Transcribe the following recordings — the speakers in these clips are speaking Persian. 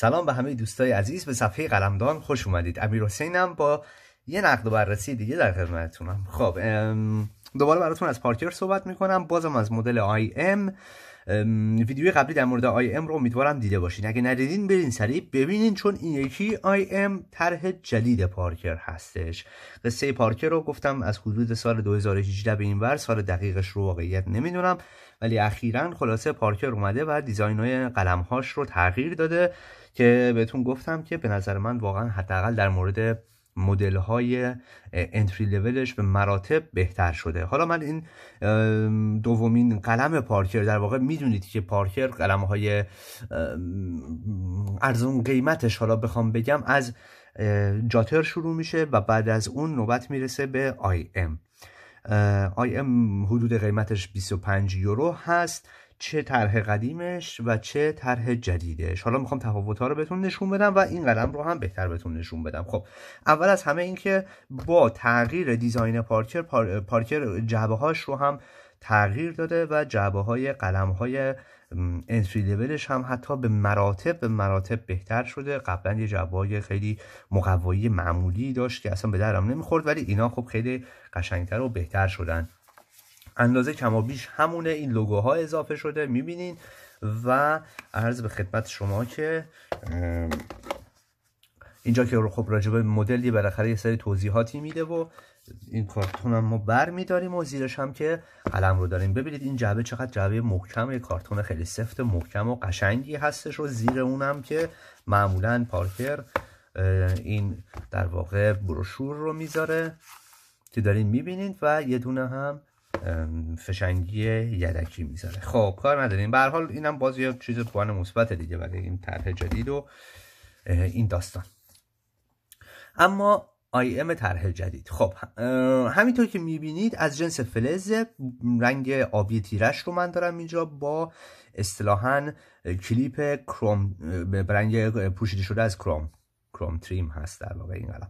سلام به همه دوستای عزیز به صفحه قلمدان خوش اومدید امیر حسینم با یه نقد و بررسی دیگه در خدمتتونم خب دوباره براتون از پارکر صحبت میکنم بازم از مدل آی ام ویدیو قبلی در مورد آی ام رو امیدوارم دیده باشین اگه ندیدین برین سریع ببینین چون این یکی آی ام طرح جدید پارکر هستش قصه پارکر رو گفتم از حدود سال 2018 به ور سال دقیقش رو واقعیت نمیدونم ولی اخیرا خلاصه پارکر اومده و دیزاین های قلمهاش رو تغییر داده که بهتون گفتم که به نظر من واقعا حداقل در مورد مدل های انتری لولش به مراتب بهتر شده حالا من این دومین قلم پارکر در واقع میدونید که پارکر قلم های ارزون قیمتش حالا بخوام بگم از جاتر شروع میشه و بعد از اون نوبت میرسه به آی ام آی ام حدود قیمتش 25 یورو هست چه طرح قدیمش و چه طرح جدیدش حالا میخوام تفاوت ها رو بهتون نشون بدم و این قلم رو هم بهتر بهتون نشون بدم خب اول از همه اینکه با تغییر دیزاین پارکر پارکر جعبه هاش رو هم تغییر داده و جعبه های قلم های انتری هم حتی به مراتب به مراتب بهتر شده قبلا یه جعبه خیلی مقوایی معمولی داشت که اصلا به درم نمیخورد ولی اینا خب خیلی قشنگتر و بهتر شدن اندازه کما بیش همونه این لوگوها اضافه شده میبینین و عرض به خدمت شما که اینجا که خب راجبه مدلی بالاخره یه سری توضیحاتی میده و این کارتون هم ما بر میداریم و زیرش هم که قلم رو داریم ببینید این جعبه چقدر جعبه محکم یه کارتون خیلی سفت محکم و قشنگی هستش و زیر اونم که معمولا پارکر این در واقع بروشور رو میذاره که دارین میبینید و یه دونه هم فشنگی یدکی میذاره خب کار نداریم به حال اینم باز یه چیز پوان مثبت دیگه برای این طرح جدید و این داستان اما آی ام طرح جدید خب همینطور که میبینید از جنس فلز رنگ آبی تیرش رو من دارم اینجا با اصطلاحا کلیپ کروم به رنگ پوشیده شده از کروم کروم تریم هست در واقع این قلم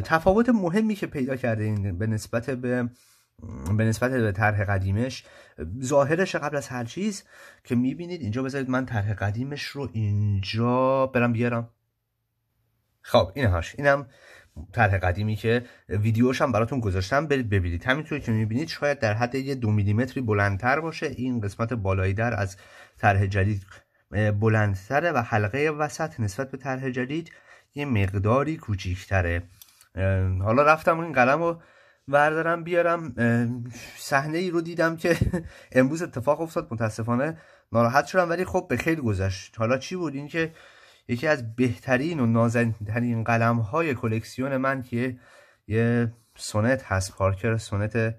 تفاوت مهمی که پیدا کرده این به نسبت به به نسبت به طرح قدیمش ظاهرش قبل از هر چیز که میبینید اینجا بذارید من طرح قدیمش رو اینجا برم بیارم خب این هاش اینم طرح قدیمی که ویدیوش هم براتون گذاشتم برید ببینید همینطوری که میبینید شاید در حد یه دو میلیمتری بلندتر باشه این قسمت بالایی در از طرح جدید بلندتره و حلقه وسط نسبت به طرح جدید یه مقداری کوچیکتره حالا رفتم این قلم رو وردارم بیارم صحنه ای رو دیدم که امروز اتفاق افتاد متاسفانه ناراحت شدم ولی خب به خیلی گذشت حالا چی بود این که یکی از بهترین و نازنینترین قلم های کلکسیون من که یه سونت هست پارکر سونت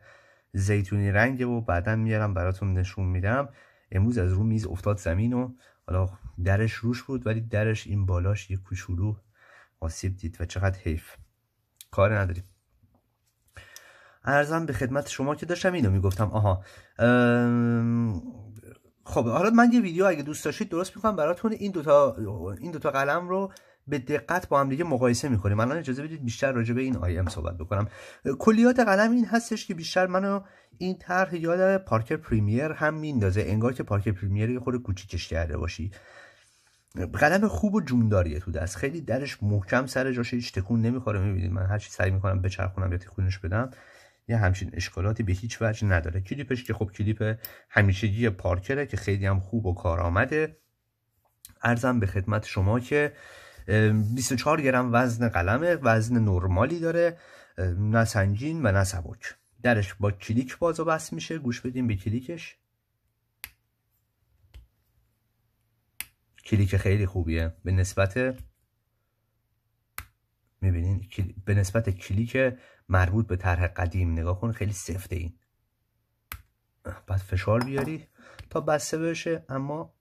زیتونی رنگه و بعدا میارم براتون نشون میدم امروز از رو میز افتاد زمین و حالا درش روش بود ولی درش این بالاش یه کوچولو آسیب دید و چقدر حیف کار نداریم ارزم به خدمت شما که داشتم اینو میگفتم آها ام... خب حالا من یه ویدیو اگه دوست داشتید درست میکنم براتون این دوتا این دوتا قلم رو به دقت با هم دیگه مقایسه میکنیم الان اجازه بدید بیشتر راجع به این آیم صحبت بکنم کلیات قلم این هستش که بیشتر منو این طرح یاد پارکر پریمیر هم میندازه انگار که پارکر پریمیر یه خورده کوچیکش کرده باشی قلم خوب و جونداریه تو دست خیلی درش محکم سر جاش هیچ تکون نمیخوره میبینید من هر چی سعی میکنم بچرخونم یا تکونش بدم یه همچین اشکالاتی به هیچ وجه نداره کلیپش که خب کلیپ همیشگی پارکره که خیلی هم خوب و کار آمده ارزم به خدمت شما که 24 گرم وزن قلمه وزن نرمالی داره نه سنجین و نه سبک درش با کلیک باز و بس میشه گوش بدیم به کلیکش کلیک خیلی خوبیه به نسبت میبینین به نسبت کلیک مربوط به طرح قدیم نگاه کن خیلی سفته این بعد فشار بیاری تا بسته بشه اما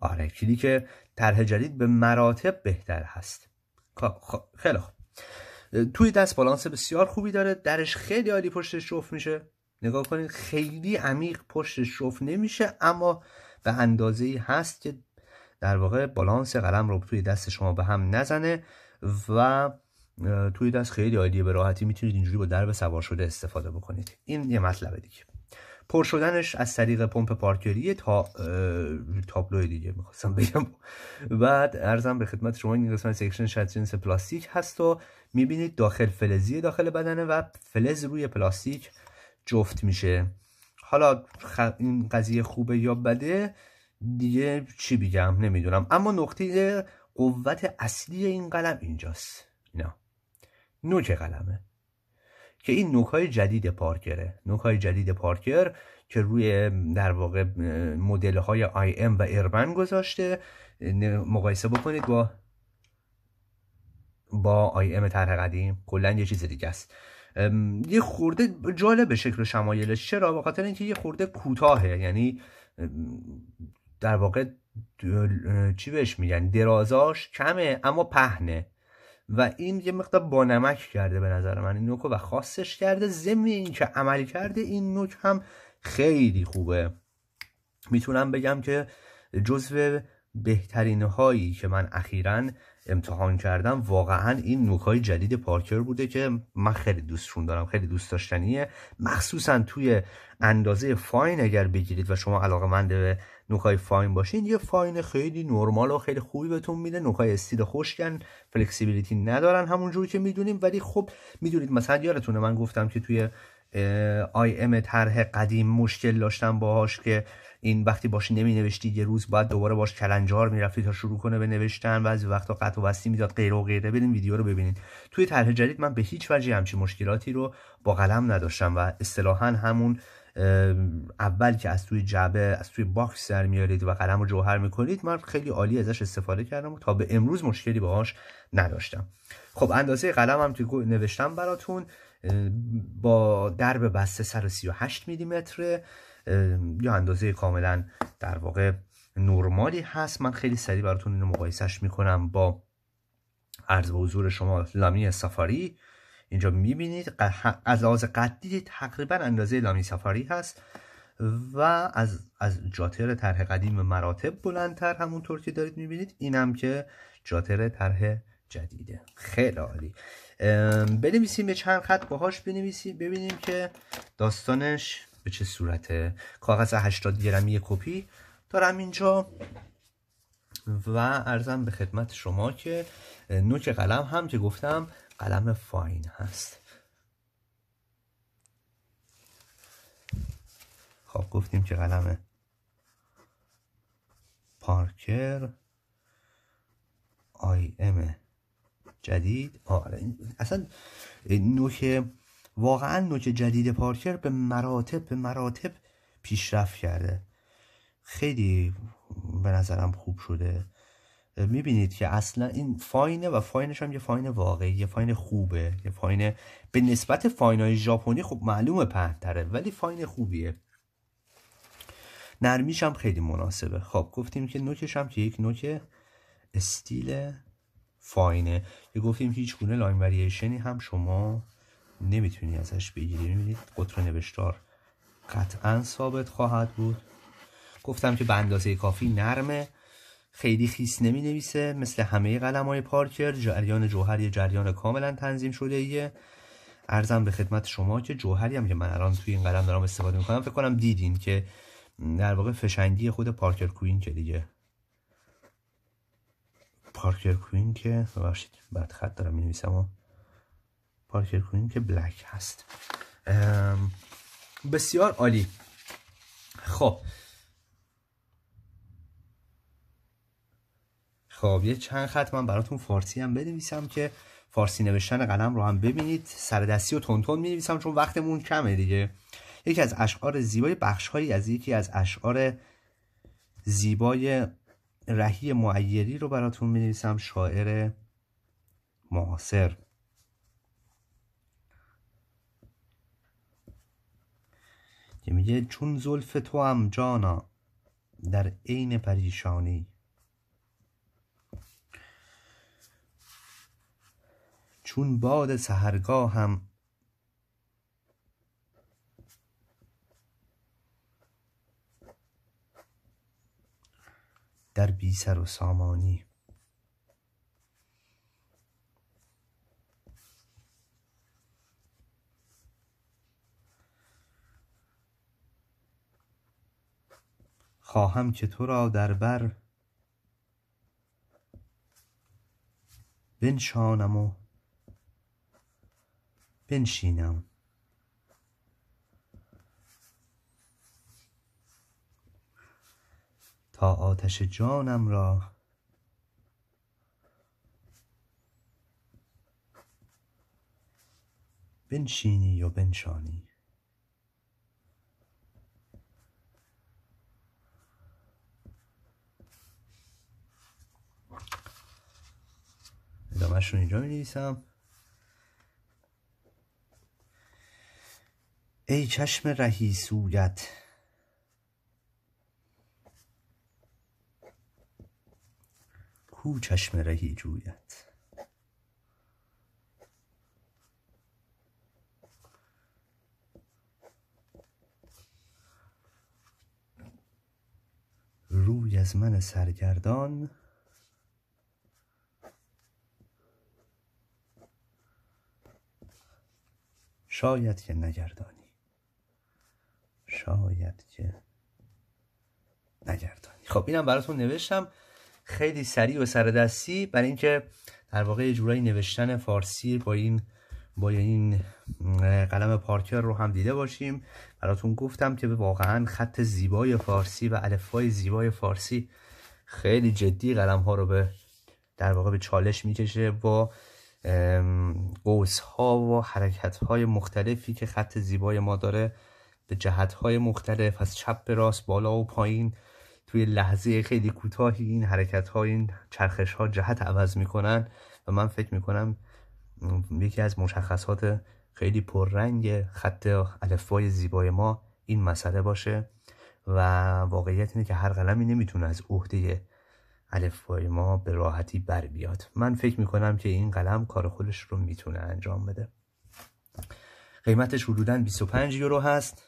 آره کلی که طرح جدید به مراتب بهتر هست خب، خب، خیلی خوب توی دست بالانس بسیار خوبی داره درش خیلی عالی پشتش شوف میشه نگاه کنید خیلی عمیق پشتش شوف نمیشه اما به اندازه ای هست که در واقع بالانس قلم رو توی دست شما به هم نزنه و توی دست خیلی عالیه به راحتی میتونید اینجوری با درب سوار شده استفاده بکنید این یه مطلب دیگه پر شدنش از طریق پمپ پارکری تا تابلو دیگه میخواستم بگم بعد ارزم به خدمت شما این قسمت سیکشن شاتینس پلاستیک هست و میبینید داخل فلزی داخل بدنه و فلز روی پلاستیک جفت میشه حالا خ... این قضیه خوبه یا بده دیگه چی بگم نمیدونم اما نقطه قوت اصلی این قلم اینجاست نوک قلمه که این های جدید پارکره های جدید پارکر که روی در واقع مدل های آی ام و اربن گذاشته مقایسه بکنید با با آی ام طرح قدیم کلا یه چیز دیگه است یه خورده جالب شکل و شمایلش چرا به خاطر اینکه یه خورده کوتاهه یعنی در واقع چی بهش میگن درازاش کمه اما پهنه و این یه مقدار با نمک کرده به نظر من این نوک و خاصش کرده ضمن این که عمل کرده این نوک هم خیلی خوبه میتونم بگم که جزو بهترین هایی که من اخیرا امتحان کردم واقعا این نوکای جدید پارکر بوده که من خیلی دوستشون دارم خیلی دوست داشتنیه مخصوصا توی اندازه فاین اگر بگیرید و شما علاقه منده به نوکای فاین باشین یه فاین خیلی نرمال و خیلی خوبی بهتون میده نوکای استیل خوشگن فلکسیبیلیتی ندارن همونجوری که میدونیم ولی خب میدونید مثلا یادتونه من گفتم که توی آی ام طرح قدیم مشکل داشتم باهاش که این وقتی باشی نمی نوشتی یه روز بعد دوباره باش کلنجار میرفتی تا شروع کنه به نوشتن از وقتا قطع و بستی میداد غیر و غیره بدین ویدیو رو ببینید توی طرح جدید من به هیچ وجه همچین مشکلاتی رو با قلم نداشتم و اصطلاحا همون اول که از توی جعبه از توی باکس در میارید و قلم رو جوهر میکنید من خیلی عالی ازش استفاده کردم و تا به امروز مشکلی باهاش نداشتم خب اندازه قلم هم توی نوشتم براتون با درب بسته سر میلیمتره یا اندازه کاملا در واقع نرمالی هست من خیلی سریع براتون اینو مقایسش میکنم با عرض و حضور شما لامی سفاری اینجا میبینید از لحاظ قدی تقریبا اندازه لامی سفاری هست و از, از جاتر طرح قدیم مراتب بلندتر همونطور که دارید میبینید اینم که جاتر طرح جدیده خیلی عالی بنویسیم به چند خط باهاش بنویسیم ببینیم که داستانش به چه صورته کاغذ 80 گرمی کپی دارم اینجا و ارزم به خدمت شما که نوک قلم هم که گفتم قلم فاین هست خب گفتیم که قلم پارکر آی ام جدید آره اصلا نوک واقعا نوک جدید پارکر به مراتب به مراتب پیشرفت کرده خیلی به نظرم خوب شده میبینید که اصلا این فاینه و فاینش هم یه فاین واقعی یه فاین خوبه یه فاین به نسبت فاین های ژاپنی خب معلومه پهنتره ولی فاین خوبیه نرمیش هم خیلی مناسبه خب گفتیم که نوکش هم که یک نوک استیل فاینه یه گفتیم هیچ گونه لاین وریشنی هم شما نمیتونی ازش بگیری میبینید قطر نوشتار قطعا ثابت خواهد بود گفتم که به اندازه کافی نرمه خیلی خیس نمی نویسه مثل همه قلم های پارکر جریان جوهر یه جریان کاملا تنظیم شده ایه ارزم به خدمت شما که جوهری هم که من الان توی این قلم دارم استفاده میکنم فکر کنم دیدین که در واقع فشنگی خود پارکر کوین که دیگه پارکر کوین که ببخشید بعد خط دارم می نویسم و پارکر کنیم که بلک هست بسیار عالی خب خب یه چند خط من براتون فارسی هم بنویسم که فارسی نوشتن قلم رو هم ببینید سر دستی و تونتون می چون وقتمون کمه دیگه یکی از اشعار زیبای بخشهایی از یکی از اشعار زیبای رهی معیری رو براتون می شاعر معاصر که میگه چون زلف تو هم جانا در عین پریشانی چون باد سهرگاه هم در بی سر و سامانی خواهم که تو را در بر بنشانم و بنشینم تا آتش جانم را بنشینی یا بنشانی همش رو اینجا می نویسم ای چشم رهی سویت کو چشم رهی جویت روی از من سرگردان شاید که نگردانی شاید که نگردانی خب اینم براتون نوشتم خیلی سریع و سردستی برای اینکه در واقع جورایی نوشتن فارسی با این با این قلم پارکر رو هم دیده باشیم براتون گفتم که واقعا خط زیبای فارسی و الفای زیبای فارسی خیلی جدی قلم ها رو به در واقع به چالش میکشه با قوس ها و حرکت های مختلفی که خط زیبای ما داره به جهت های مختلف از چپ به راست بالا و پایین توی لحظه خیلی کوتاهی این حرکت ها این چرخش ها جهت عوض میکنن و من فکر میکنم یکی از مشخصات خیلی پررنگ خط الفبای زیبای ما این مسئله باشه و واقعیت اینه که هر قلمی نمیتونه از عهده الفبای ما به راحتی بر بیاد من فکر میکنم که این قلم کار خودش رو میتونه انجام بده قیمتش حدودا 25 یورو هست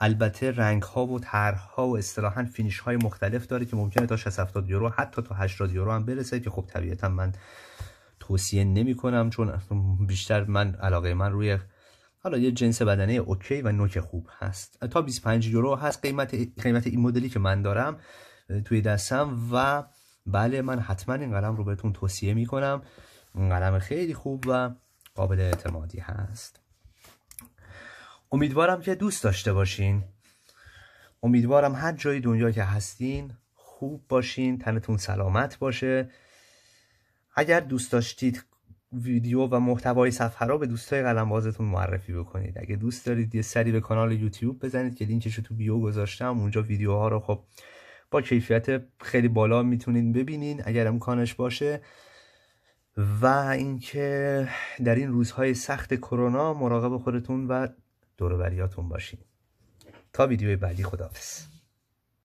البته رنگ ها و طرح ها و اصطلاحا فینیش های مختلف داره که ممکنه تا 60 70 یورو حتی تا 80 یورو هم برسه که خب طبیعتا من توصیه نمی کنم چون بیشتر من علاقه من روی حالا یه جنس بدنه اوکی و نوک خوب هست تا 25 یورو هست قیمت قیمت این مدلی که من دارم توی دستم و بله من حتما این قلم رو بهتون توصیه میکنم این قلم خیلی خوب و قابل اعتمادی هست امیدوارم که دوست داشته باشین امیدوارم هر جای دنیا که هستین خوب باشین تنتون سلامت باشه اگر دوست داشتید ویدیو و محتوای صفحه را به دوستای قلم بازتون معرفی بکنید اگه دوست دارید یه سری به کانال یوتیوب بزنید که لینکش رو تو بیو گذاشتم اونجا ویدیوها رو خب با کیفیت خیلی بالا میتونین ببینین اگر امکانش باشه و اینکه در این روزهای سخت کرونا مراقب خودتون و دوروبریاتون باشین تا ویدیوی بعدی خداحافظ